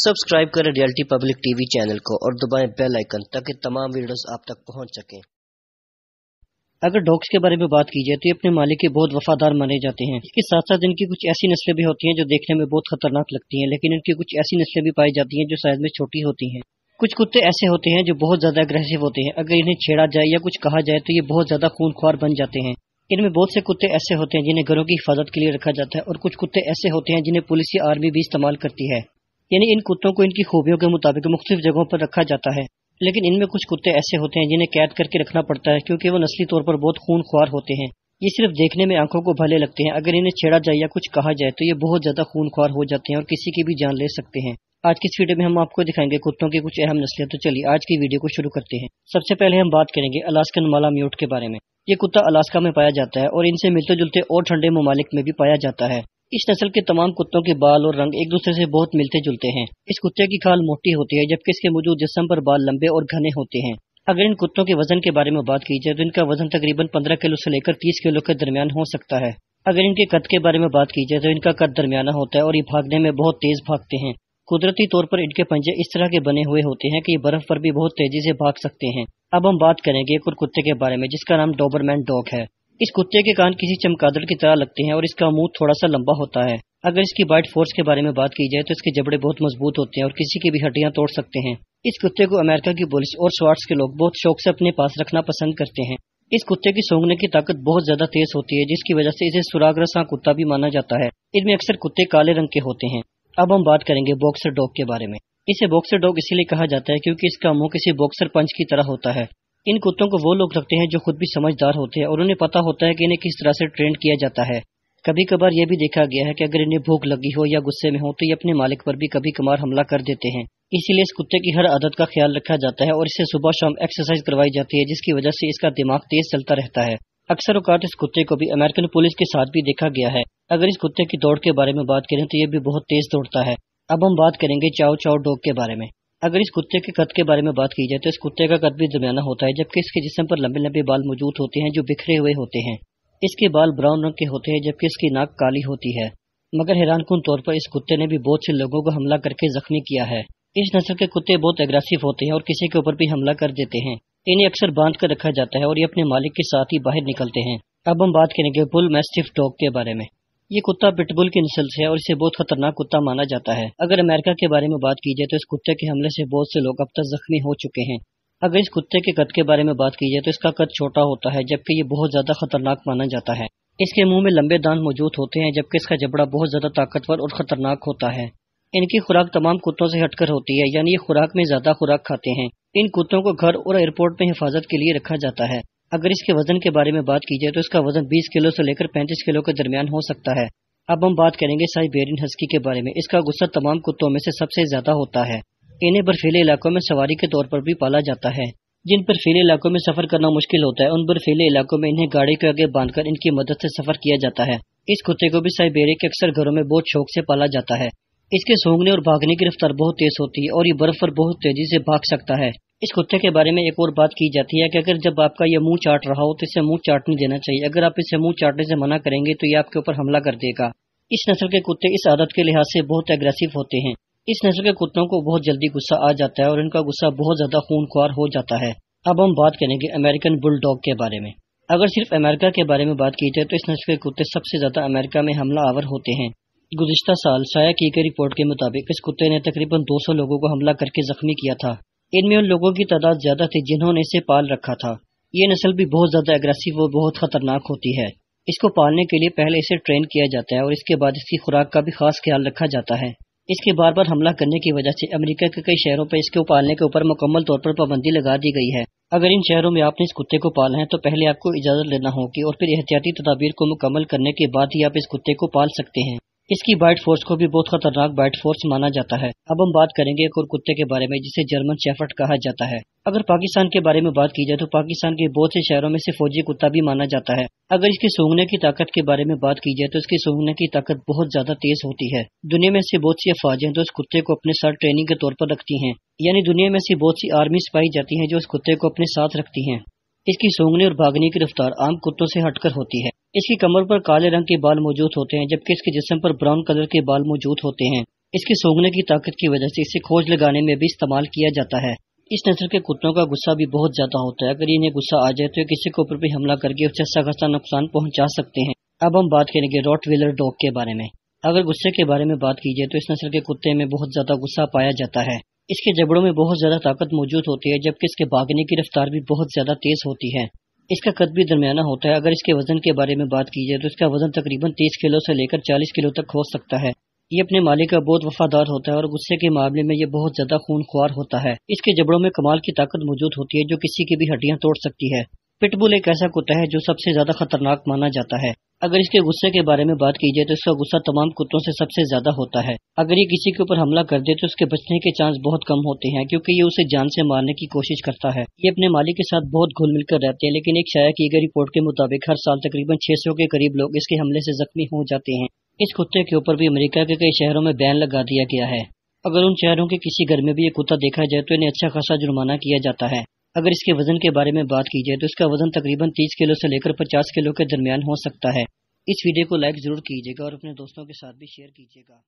subscribe करें reality public TV channel को और दबाएं बेल आइकन ताकि तमाम वीडियोस आप तक पहुंच सकें अगर डॉग्स के बारे में बात की जाए तो ये अपने मालिक के बहुत वफादार माने जाते हैं इसके साथ साथ इनकी कुछ ऐसी नस्लें भी होती हैं जो देखने में बहुत खतरनाक लगती हैं लेकिन इनकी कुछ ऐसी नस्लें भी पाई जाती हैं जो साइज में छोटी होती हैं कुछ कुत्ते ऐसे होते हैं जो बहुत ज्यादा अग्रेसिव होते हैं अगर इन्हें छेड़ा जाए या कुछ कहा जाए तो ये बहुत ज्यादा खूनख्वार बन जाते हैं इनमें बहुत से कुत्ते ऐसे होते हैं जिन्हें घरों की हिफाजत के लिए रखा जाता है और कुछ कुत्ते ऐसे होते हैं जिन्हें पुलिस या आर्मी भी इस्तेमाल करती है यानी इन कुत्तों को इनकी खूबियों के मुताबिक मुख्तु जगहों पर रखा जाता है लेकिन इनमें कुछ कुत्ते ऐसे होते हैं जिन्हें कैद करके रखना पड़ता है क्योंकि वो नस्ली तौर पर बहुत खून खुआर होते हैं ये सिर्फ देखने में आंखों को भले लगते हैं अगर इन्हें छेड़ा जाए या कुछ कहा जाए तो ये बहुत ज्यादा खून खुआर हो जाते हैं और किसी की भी जान ले सकते हैं आज की इस वीडियो में हम आपको दिखाएंगे कुत्तों की कुछ अहम नस्लें तो चलिए आज की वीडियो को शुरू करते हैं सबसे पहले हम बात करेंगे अलास्कन माला म्यूट के बारे में ये कुत्ता अलास्का में पाया जाता है और इनसे मिलते जुलते और ठंडे ममालिक में भी पाया जाता है इस नस्ल के तमाम कुत्तों के बाल और रंग एक दूसरे से बहुत मिलते जुलते हैं इस कुत्ते की खाल मोटी होती है जबकि इसके मौजूद जिसम पर बाल लंबे और घने होते हैं अगर इन कुत्तों के वजन के बारे में बात की जाए तो इनका वजन तकरीबन 15 किलो से लेकर 30 किलो के दरमियान हो सकता है अगर इनके कद के बारे में बात की जाए तो इनका कद दरमियाना होता है और ये भागने में बहुत तेज भागते हैं कुदरती तौर पर इनके पंजे इस तरह के बने हुए होते हैं कि ये बर्फ पर भी बहुत तेजी से भाग सकते हैं अब हम बात करेंगे एक और कुत्ते के बारे में जिसका नाम डोबरमैन डॉग है इस कुत्ते के कान किसी चमकादड़ की तरह लगते हैं और इसका मुंह थोड़ा सा लंबा होता है अगर इसकी बाइट फोर्स के बारे में बात की जाए तो इसके जबड़े बहुत मजबूत होते हैं और किसी की भी हड्डियां तोड़ सकते हैं इस कुत्ते को अमेरिका की पुलिस और स्वार्ट्स के लोग बहुत शौक से अपने पास रखना पसंद करते हैं इस कुत्ते की सूंघने की ताकत बहुत ज्यादा तेज होती है जिसकी वजह से इसे सुराग रसा कुत्ता भी माना जाता है इनमें अक्सर कुत्ते काले रंग के होते हैं अब हम बात करेंगे बॉक्सर डॉग के बारे में इसे बॉक्सर डॉग इसीलिए कहा जाता है क्योंकि इसका मुंह किसी बॉक्सर पंच की तरह होता है इन कुत्तों को वो लोग रखते हैं जो खुद भी समझदार होते हैं और उन्हें पता होता है कि इन्हें किस तरह से ट्रेंड किया जाता है कभी कभार यह भी देखा गया है कि अगर इन्हें भूख लगी हो या गुस्से में हो तो ये अपने मालिक पर भी कभी कमार हमला कर देते हैं इसीलिए इस कुत्ते की हर आदत का ख्याल रखा जाता है और इसे सुबह शाम एक्सरसाइज करवाई जाती है जिसकी वजह से इसका दिमाग तेज चलता रहता है अक्सर अवकात इस कुत्ते को भी अमेरिकन पुलिस के साथ भी देखा गया है अगर इस कुत्ते की दौड़ के बारे में बात करें तो ये भी बहुत तेज दौड़ता है अब हम बात करेंगे चाओ चाओ डॉग के बारे में अगर इस कुत्ते के कद के बारे में बात की जाए तो इस कुत्ते का कद भी दरमियाना होता है जबकि इसके जिसम पर लंबे लंबे बाल मौजूद होते हैं जो बिखरे हुए होते हैं इसके बाल ब्राउन रंग के होते हैं जबकि इसकी नाक काली होती है मगर हैरान कन तौर पर इस कुत्ते ने भी बहुत से लोगों को हमला करके जख्मी किया है इस नस्ल के कुत्ते बहुत एग्रेसिव होते हैं और किसी के ऊपर भी हमला कर देते हैं इन्हें अक्सर बांध कर रखा जाता है और ये अपने मालिक के साथ ही बाहर निकलते हैं अब हम बात करेंगे बुल मैस्टिफ डॉग के बारे में ये कुत्ता पिटबुल की नस्ल से है और इसे बहुत खतरनाक कुत्ता माना जाता है अगर अमेरिका के बारे में बात की जाए तो इस कुत्ते के हमले से बहुत से लोग अब तक जख्मी हो चुके हैं अगर इस कुत्ते के कद के बारे में बात की जाए तो इसका कद छोटा होता है जबकि ये बहुत ज्यादा खतरनाक माना जाता है इसके मुंह में लंबे दांत मौजूद होते हैं जबकि इसका जबड़ा बहुत ज्यादा ताकतवर और खतरनाक होता है इनकी खुराक तमाम कुत्तों से हटकर होती है यानी ये खुराक में ज्यादा खुराक खाते हैं इन कुत्तों को घर और एयरपोर्ट में हिफाजत के लिए रखा जाता है अगर इसके वजन के बारे में बात की जाए तो इसका वजन 20 किलो से लेकर 35 किलो के दरमियान हो सकता है अब हम बात करेंगे साइबेरियन हस्की के बारे में इसका गुस्सा तमाम कुत्तों में से सबसे ज्यादा होता है इन्हें बर्फीले इलाकों में सवारी के तौर पर भी पाला जाता है जिन बर्फीले इलाकों में सफर करना मुश्किल होता है उन बर्फीले इलाकों में इन्हें गाड़ी के आगे बांधकर इनकी मदद से सफर किया जाता है इस कुत्ते को भी साइबेरिया के अक्सर घरों में बहुत शौक से पाला जाता है इसके सूंघने और भागने की रफ्तार बहुत तेज होती है और ये बर्फ पर बहुत तेजी से भाग सकता है इस कुत्ते के बारे में एक और बात की जाती है कि अगर जब आपका यह मुंह चाट रहा हो तो इसे मुंह नहीं देना चाहिए अगर आप इसे मुंह चाटने से मना करेंगे तो ये आपके ऊपर हमला कर देगा इस नस्ल के कुत्ते इस आदत के लिहाज से बहुत एग्रेसिव होते हैं इस नस्ल के कुत्तों को बहुत जल्दी गुस्सा आ जाता है और इनका गुस्सा बहुत ज्यादा खूनख्वार हो जाता है अब हम बात करेंगे अमेरिकन बुलडॉग के बारे में अगर सिर्फ अमेरिका के बारे में बात की जाए तो इस नस्ल के कुत्ते सबसे ज्यादा अमेरिका में हमला आवर होते हैं गुजशत साल साया की गई रिपोर्ट के मुताबिक इस कुत्ते ने तकरीबन 200 लोगों को हमला करके जख्मी किया था इनमें उन लोगों की तादाद ज्यादा थी जिन्होंने इसे पाल रखा था ये नस्ल भी बहुत ज्यादा एग्रेसिव और बहुत खतरनाक होती है इसको पालने के लिए पहले इसे ट्रेन किया जाता है और इसके बाद इसकी खुराक का भी खास ख्याल रखा जाता है इसके बार बार हमला करने की वजह से अमेरिका के कई शहरों पर इसके पालने के ऊपर मुकम्मल तौर पर पाबंदी लगा दी गई है अगर इन शहरों में आपने इस कुत्ते को पालना है तो पहले आपको इजाज़त लेना होगी और फिर एहतियाती तदाबीर को मुकम्मल करने के बाद ही आप इस कुत्ते को पाल सकते हैं इसकी बाइट फोर्स को भी बहुत खतरनाक बाइट फोर्स माना जाता है अब हम बात करेंगे एक और कुत्ते के बारे में जिसे जर्मन शेफर्ट कहा जाता है अगर पाकिस्तान के बारे में बात की जाए तो पाकिस्तान के बहुत से शहरों में से फौजी कुत्ता भी माना जाता है अगर इसकी सूंघने की ताकत के बारे में बात की जाए तो इसकी सूंघने की ताकत बहुत ज्यादा तेज होती है दुनिया में ऐसी बहुत सी अफवाज है जो इस कुत्ते को अपने साथ ट्रेनिंग के तौर पर रखती है यानी दुनिया में ऐसी बहुत सी आर्मी सिपाही जाती है जो इस कुत्ते को अपने साथ रखती है इसकी सूंघने और भागने की रफ्तार आम कुत्तों से हटकर होती है इसकी कमर पर काले रंग के बाल मौजूद होते हैं जबकि इसके जिसम पर ब्राउन कलर के बाल मौजूद होते हैं इसके सोंगने की ताकत की वजह से इसे खोज लगाने में भी इस्तेमाल किया जाता है इस नस्ल के कुत्तों का गुस्सा भी बहुत ज्यादा होता है अगर इन्हें गुस्सा आ जाए तो किसी के ऊपर भी हमला करके उसे खासा नुकसान पहुंचा सकते हैं अब हम बात करेंगे रॉट व्हीलर डॉग के बारे में अगर गुस्से के बारे में बात की जाए तो इस नस्ल के कुत्ते में बहुत ज्यादा गुस्सा पाया जाता है इसके जबड़ों में बहुत ज्यादा ताकत मौजूद होती है जबकि इसके भागने की रफ्तार भी बहुत ज्यादा तेज होती है इसका कद भी दरमियाना होता है अगर इसके वजन के बारे में बात की जाए तो इसका वजन तकरीबन 30 किलो से लेकर 40 किलो तक हो सकता है ये अपने मालिक का बहुत वफादार होता है और गुस्से के मामले में ये बहुत ज्यादा खून खुआर होता है इसके जबड़ों में कमाल की ताकत मौजूद होती है जो किसी की भी हड्डियाँ तोड़ सकती है पिटबुल एक ऐसा कुत्ता है जो सबसे ज्यादा खतरनाक माना जाता है अगर इसके गुस्से के बारे में बात की जाए तो इसका गुस्सा तमाम कुत्तों से सबसे ज्यादा होता है अगर ये किसी के ऊपर हमला कर दे तो उसके बचने के चांस बहुत कम होते हैं क्योंकि ये उसे जान से मारने की कोशिश करता है ये अपने मालिक के साथ बहुत घुल मिलकर रहते हैं लेकिन एक शाया की गई रिपोर्ट के मुताबिक हर साल तकरीबन सौ के करीब लोग इसके हमले से जख्मी हो जाते हैं इस कुत्ते के ऊपर भी अमेरिका के कई शहरों में बैन लगा दिया गया है अगर उन शहरों के किसी घर में भी ये कुत्ता देखा जाए तो इन्हें अच्छा खासा जुर्माना किया जाता है अगर इसके वजन के बारे में बात की जाए तो इसका वजन तकरीबन 30 किलो से लेकर 50 किलो के दरमियान हो सकता है इस वीडियो को लाइक ज़रूर कीजिएगा और अपने दोस्तों के साथ भी शेयर कीजिएगा